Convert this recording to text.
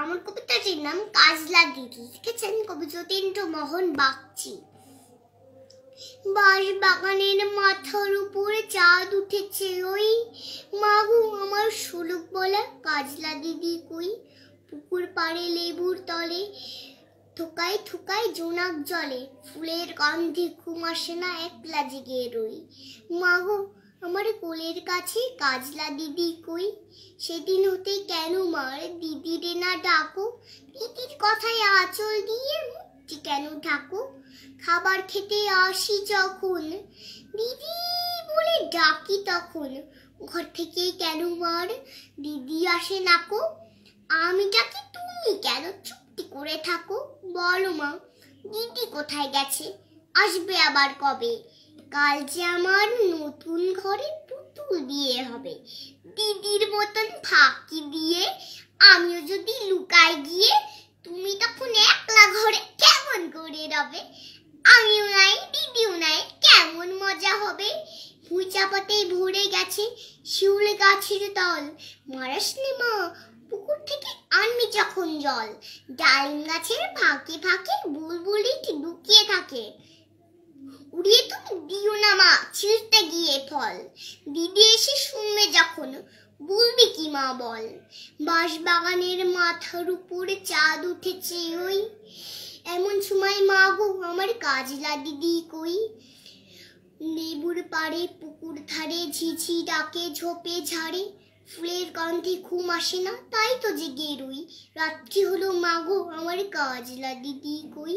আমার কবিতাটির নাম কাজলা দিদি লিখেছেন কবি যতীন্দ্র মোহন বাগচি বাঁশ বাগানের মাথার উপরে চাঁদ উঠেছে ওই মাগু আমার সুলুক বলা কাজলা দিদি কই পুকুর পাড়ে লেবুর তলে থুকাই থুকাই জোনাক জলে ফুলের গন্ধে ঘুম আসে না একলা জেগে রই মাগু আমার কোলের কাছে কাজলা দিদি কই সেদিন হতে কেন মার দিদি রে না ডাকো দিদির কথায় আঁচল দিয়ে মুখটি কেন ঠাকু খাবার খেতে আসি যখন দিদি বলে ডাকি তখন ঘর থেকে কেন মার দিদি আসে নাকো আমি ডাকি তুমি কেন চুপটি করে থাকো বলো মা দিদি কোথায় গেছে আসবে আবার কবে কাল যে আমার নতুন ঘরে চুল দিয়ে হবে দিদির মতন ফাঁকি দিয়ে আমিও যদি লুকাই গিয়ে তুমি তখন একলা ঘরে কেমন করে রবে আমিও নাই দিদিও নাই কেমন মজা হবে ভুইচাপাতে ভরে গেছে শিউল গাছের তল মারাস মা পুকুর থেকে আনবি যখন জল ডালিম গাছের ফাঁকে ফাঁকে বুলবুলি লুকিয়ে থাকে উড়িয়ে তো দিও না মা ছিঁড়তে গিয়ে ফল দিদি এসে শুনবে যখন বলবি কি মা বল বাঁশবাগানের বাগানের মাথার উপরে চাঁদ উঠেছে ওই এমন সময় মা গো আমার কাজলা দিদি কই লেবুর পাড়ে পুকুর ধারে ঝিঝি ডাকে ঝোপে ঝাড়ে ফুলের গন্ধে ঘুম আসে না তাই তো জেগে রুই রাত্রি হলো মাগো আমার কাজলা দিদি কই